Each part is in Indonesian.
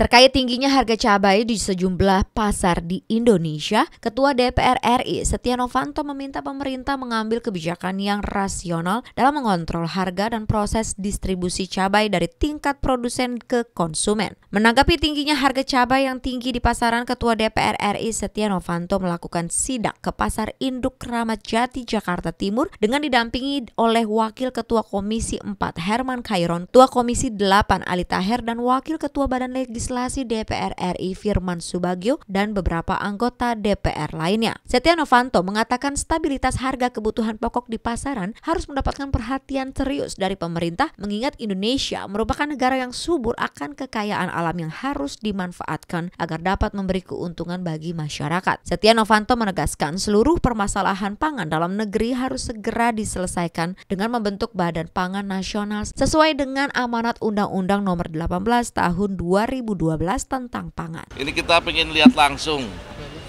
Terkait tingginya harga cabai di sejumlah pasar di Indonesia, Ketua DPR RI Setia Novanto meminta pemerintah mengambil kebijakan yang rasional dalam mengontrol harga dan proses distribusi cabai dari tingkat produsen ke konsumen. Menanggapi tingginya harga cabai yang tinggi di pasaran, Ketua DPR RI Setia Novanto melakukan sidak ke Pasar Induk Keramat Jati, Jakarta Timur dengan didampingi oleh Wakil Ketua Komisi 4 Herman Kairon, Ketua Komisi 8 Ali Taher, dan Wakil Ketua Badan Legislatif legislasi DPR RI Firman Subagio dan beberapa anggota DPR lainnya. Setia Novanto mengatakan stabilitas harga kebutuhan pokok di pasaran harus mendapatkan perhatian serius dari pemerintah mengingat Indonesia merupakan negara yang subur akan kekayaan alam yang harus dimanfaatkan agar dapat memberi keuntungan bagi masyarakat. Setia Novanto menegaskan seluruh permasalahan pangan dalam negeri harus segera diselesaikan dengan membentuk Badan Pangan Nasional sesuai dengan amanat Undang-Undang Nomor 18 Tahun 2012 2012 tentang pangan. Ini kita ingin lihat langsung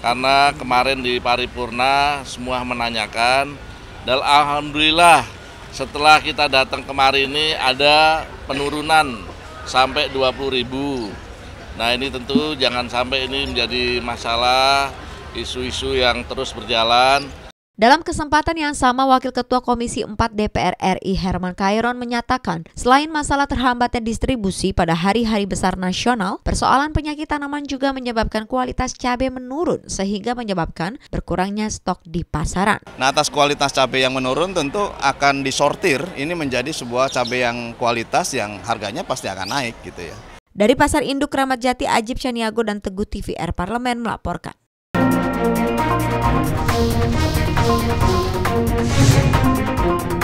karena kemarin di paripurna semua menanyakan dan alhamdulillah setelah kita datang kemarin ini ada penurunan sampai 20 ribu. Nah ini tentu jangan sampai ini menjadi masalah isu-isu yang terus berjalan. Dalam kesempatan yang sama, Wakil Ketua Komisi 4 DPR RI Herman Kairon menyatakan, selain masalah terhambatnya distribusi pada hari-hari besar nasional, persoalan penyakit tanaman juga menyebabkan kualitas cabai menurun sehingga menyebabkan berkurangnya stok di pasaran. Nah, atas kualitas cabai yang menurun tentu akan disortir, ini menjadi sebuah cabai yang kualitas yang harganya pasti akan naik gitu ya. Dari Pasar Induk Kramat Jati, Ajib Caniago dan Teguh TVR Parlemen melaporkan. Thank you.